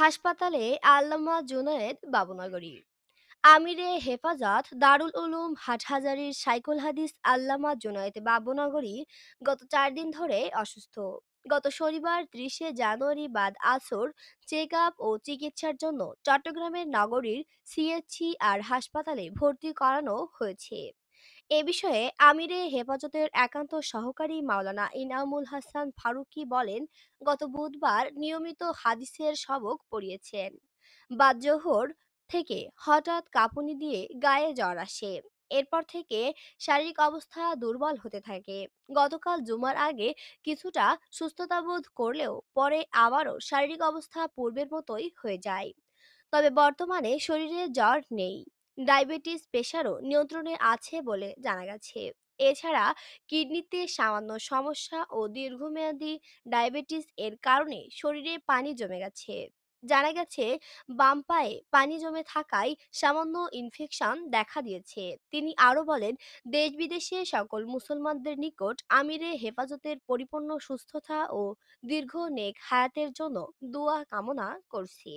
হাসপাতালে আল্লামা জুনায়েদ বাবুনগরী আমিরে হেফাজত দারুল উলুম হাটহাজারির সাইকুল হাদিস আল্লামা জুনায়েদ বাবুনগরী গত চার দিন ধরে অসুস্থ গত শনিবার ত্রিশে জানুয়ারি বাদ আসর চেক আপ ও চিকিৎসার জন্য চট্টগ্রামের নগরীর সিএচসি আর হাসপাতালে ভর্তি করানো হয়েছে এ বিষয়ে আমিরে হেফাজতের একান্ত সহকারী মাওলানা ইনামুল হাসান ফারুকি বলেন গত বুধবার নিয়মিত হাদিসের সবক পড়িয়েছেন বাদজোহর জোহর থেকে হঠাৎ কাঁপুনি দিয়ে গায়ে জ্বর আসে এরপর থেকে শারীরিক অবস্থা দুর্বল হতে থাকে গতকাল জুমার আগে কিছুটা সুস্থতা বোধ করলেও পরে আবারও শারীরিক অবস্থা পূর্বের মতোই হয়ে যায় তবে বর্তমানে শরীরে জ্বর নেই ডায়াবেটিস প্রেশারও নিয়ন্ত্রণে আছে বলে জানা গেছে এছাড়া কিডনিতে সামান্য সমস্যা ও দীর্ঘমেয়াদী ডায়াবেটিস এর কারণে শরীরে পানি জমে গেছে জানা গেছে বাম পায়ে পানি জমে থাকায় সামান্য ইনফেকশন দেখা দিয়েছে তিনি আরও বলেন দেশ বিদেশে সকল মুসলমানদের নিকট আমিরে হেফাজতের পরিপূর্ণ সুস্থতা ও দীর্ঘ নেক হায়াতের জন্য দোয়া কামনা করছি